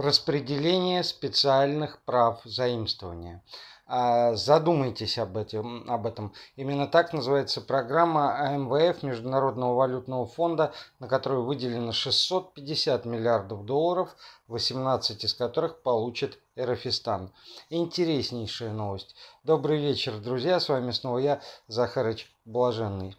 распределение специальных прав заимствования. А, задумайтесь об этом, об этом. Именно так называется программа МВФ Международного валютного фонда, на которую выделено 650 миллиардов долларов, 18 из которых получит Эрофистан. Интереснейшая новость. Добрый вечер, друзья. С вами снова я, Захарыч Блаженный.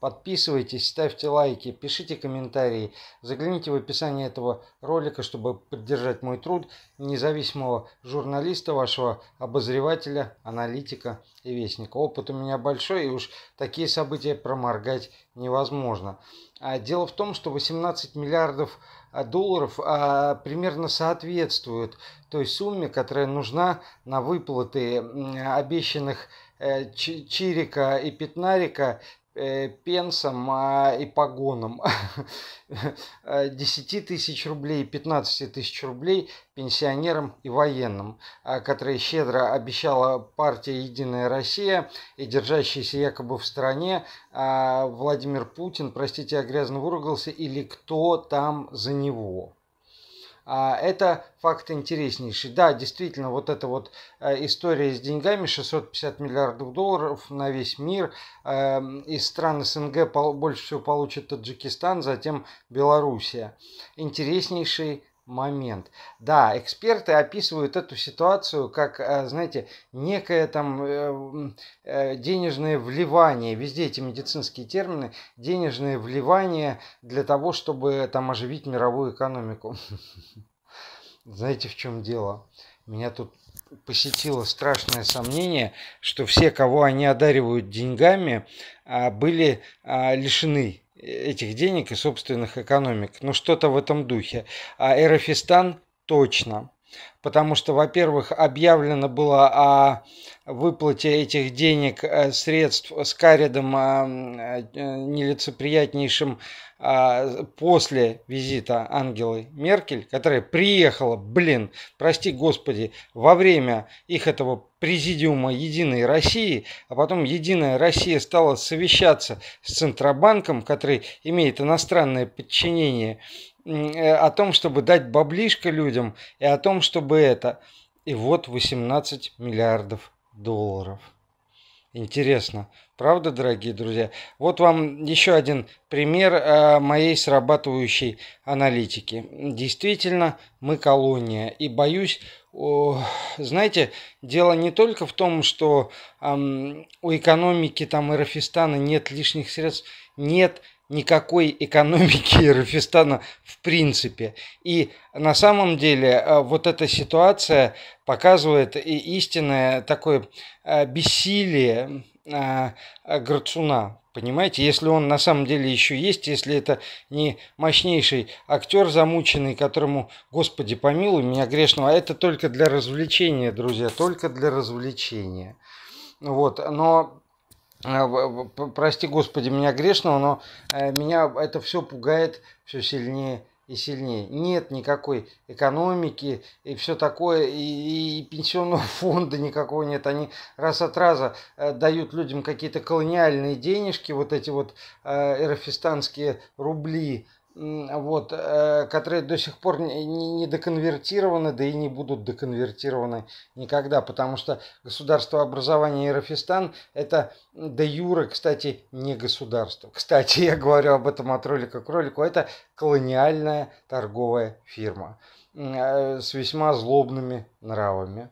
Подписывайтесь, ставьте лайки, пишите комментарии. Загляните в описание этого ролика, чтобы поддержать мой труд независимого журналиста, вашего обозревателя, аналитика и вестника. Опыт у меня большой, и уж такие события проморгать невозможно. А дело в том, что 18 миллиардов а, долларов а, примерно соответствуют той сумме, которая нужна на выплаты обещанных э, Чирика и Пятнарика Э, пенсам а, и погоном 10 э, тысяч рублей, 15 тысяч рублей пенсионерам и военным, а, которые щедро обещала партия «Единая Россия» и держащийся якобы в стране а, Владимир Путин, простите, я грязно выругался, или кто там за него. А это факт интереснейший. Да, действительно, вот эта вот э, история с деньгами, 650 миллиардов долларов на весь мир. Эм, из стран СНГ больше всего получит Таджикистан, затем Белоруссия. Интереснейший момент. Да, эксперты описывают эту ситуацию как, э, знаете, некое там э, э, денежное вливание, везде эти медицинские термины, денежное вливание для того, чтобы там оживить мировую экономику. Знаете, в чем дело? Меня тут посетило страшное сомнение, что все, кого они одаривают деньгами, а, были а, лишены этих денег и собственных экономик. Ну, что-то в этом духе. А Эрофистан точно потому что, во-первых, объявлено было о выплате этих денег, э, средств с каридом э, э, нелицеприятнейшим после визита Ангелы Меркель, которая приехала, блин, прости господи, во время их этого президиума Единой России, а потом Единая Россия стала совещаться с Центробанком, который имеет иностранное подчинение, Э, о том, чтобы дать баблишко людям, и о том, чтобы это. И вот 18 миллиардов долларов. Интересно, правда, дорогие друзья? Вот вам еще один пример э, моей срабатывающей аналитики. Действительно, мы колония. И боюсь, знаете, дело не только в том, что у экономики там Ирафистана нет лишних средств, нет никакой экономики Рафистана в принципе. И на самом деле э, вот эта ситуация показывает истинное такое э, бессилие э, Грацуна. Понимаете, если он на самом деле еще есть, если это не мощнейший актер замученный, которому, Господи, помилуй меня грешного, а это только для развлечения, друзья, только для развлечения. Вот, но а, прости господи меня грешного, но э, меня это все пугает все сильнее и сильнее. Нет никакой экономики и все такое, и, и пенсионного фонда никакого нет. Они раз от раза э, дают людям какие-то колониальные денежки, вот эти вот э, эрофистанские рубли, вот, э, которые до сих пор не, не доконвертированы, да и не будут доконвертированы никогда, потому что государство образования Ирафистан – это де юры кстати, не государство. Кстати, я говорю об этом от ролика к ролику, это колониальная торговая фирма э, с весьма злобными нравами.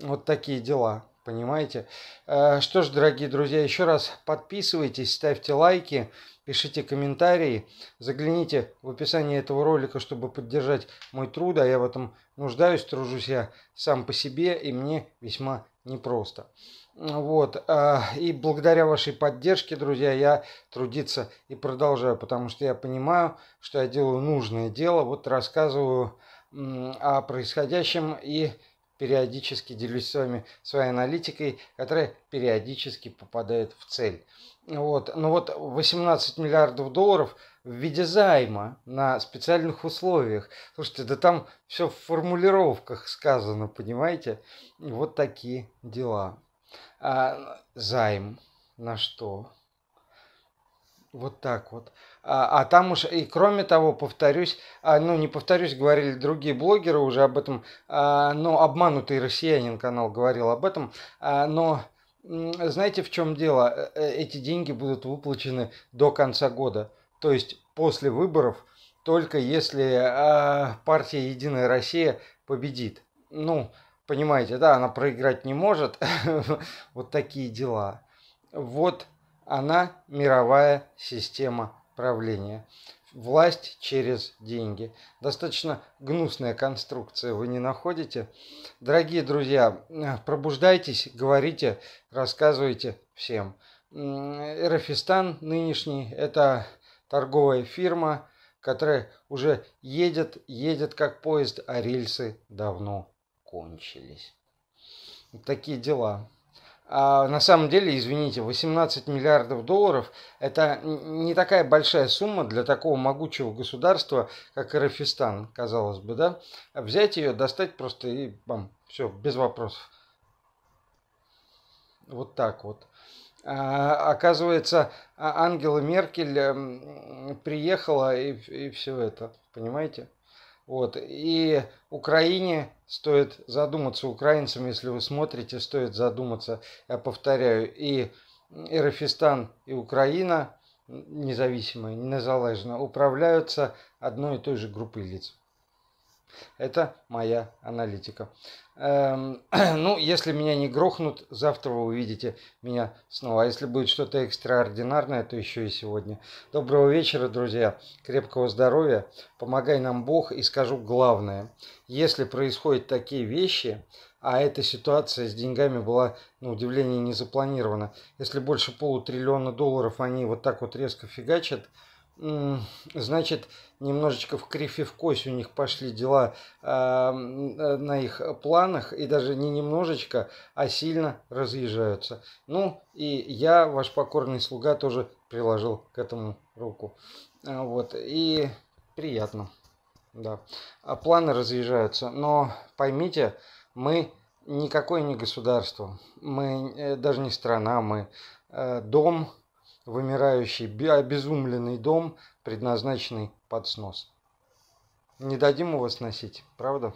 Вот такие дела понимаете. Э, что ж, дорогие друзья, еще раз подписывайтесь, ставьте лайки, пишите комментарии, загляните в описание этого ролика, чтобы поддержать мой труд, а я в этом нуждаюсь, тружусь я сам по себе, и мне весьма непросто. Вот. Э, и благодаря вашей поддержке, друзья, я трудиться и продолжаю, потому что я понимаю, что я делаю нужное дело, вот рассказываю о происходящем и периодически делюсь с вами своей аналитикой, которая периодически попадает в цель. Вот. Но ну вот 18 миллиардов долларов в виде займа на специальных условиях. Слушайте, да там все в формулировках сказано, понимаете? Вот такие дела. А, займ на что? Вот так вот. А, а там уж и кроме того, повторюсь, а, ну не повторюсь, говорили другие блогеры уже об этом, а, но обманутый россиянин канал говорил об этом, но знаете в чем дело? Э, э, эти деньги будут выплачены до конца года, то есть после выборов, только если партия Единая Россия победит. Ну, понимаете, да, она проиграть не может. вот такие дела. Вот она мировая система правления, власть через деньги. Достаточно гнусная конструкция, вы не находите? Дорогие друзья, э, пробуждайтесь, говорите, рассказывайте всем. Эрофистан нынешний – это торговая фирма, которая уже едет, едет как поезд, а рельсы давно кончились. Вот такие дела. А на самом деле, извините, 18 миллиардов долларов – это не такая большая сумма для такого могучего государства, как Кыргызстан, казалось бы, да? Взять ее, достать просто и бам, все, без вопросов. Вот так вот. А, оказывается, а, Ангела Меркель приехала и, и все это, понимаете? Вот. И Украине стоит задуматься, украинцам, если вы смотрите, стоит задуматься, я повторяю, и Эрофистан, и Украина, независимая, незалежно, управляются одной и той же группой лиц. Это моя аналитика. Эм, ну, если меня не грохнут, завтра вы увидите меня снова. А если будет что-то экстраординарное, то еще и сегодня. Доброго вечера, друзья. Крепкого здоровья. Помогай нам Бог и скажу главное. Если происходят такие вещи, а эта ситуация с деньгами была, на удивление, не запланирована. Если больше полутриллиона долларов они вот так вот резко фигачат – значит, немножечко в кривь и в кость у них пошли дела э, на их планах, и даже не немножечко, а сильно разъезжаются. Ну, и я, ваш покорный слуга, тоже приложил к этому руку. А, вот, и приятно, да. А планы разъезжаются, но поймите, мы никакое не государство, мы э, даже не страна, мы э, дом – вымирающий, обезумленный дом, предназначенный под снос. Не дадим его сносить, правда?